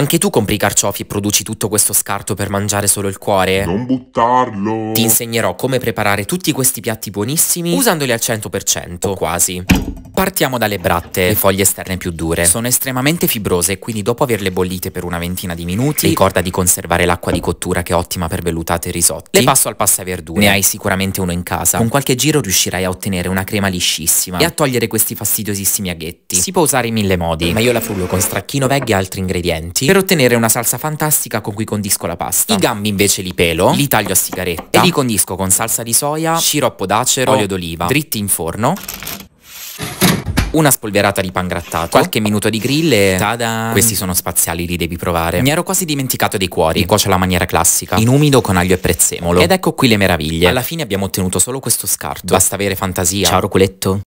Anche tu compri i carciofi e produci tutto questo scarto per mangiare solo il cuore? Non buttarlo! Ti insegnerò come preparare tutti questi piatti buonissimi usandoli al 100%, o quasi. Partiamo dalle bratte, le foglie esterne più dure. Sono estremamente fibrose, quindi dopo averle bollite per una ventina di minuti, ricorda di conservare l'acqua di cottura che è ottima per vellutate e risotti. Le passo al passaverdure, ne hai sicuramente uno in casa. Con qualche giro riuscirai a ottenere una crema liscissima e a togliere questi fastidiosissimi aghetti. Si può usare in mille modi, ma io la frullo con stracchino veg e altri ingredienti per ottenere una salsa fantastica con cui condisco la pasta. I gambi invece li pelo, li taglio a sigaretta e li condisco con salsa di soia, sciroppo d'acero, oh. olio d'oliva, dritti in forno una spolverata di pan grattato, qualche oh. minuto di grill e... Tada! Questi sono spaziali, li devi provare. Mi ero quasi dimenticato dei cuori, li mm. cuocio alla maniera classica, in umido con aglio e prezzemolo. Ed ecco qui le meraviglie. Alla fine abbiamo ottenuto solo questo scarto. Basta avere fantasia. Ciao, Roculetto.